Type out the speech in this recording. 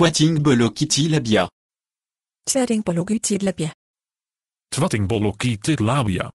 Twatting bolokiti labia. Twatting bolokiti labia. Twatting bolokiti labia.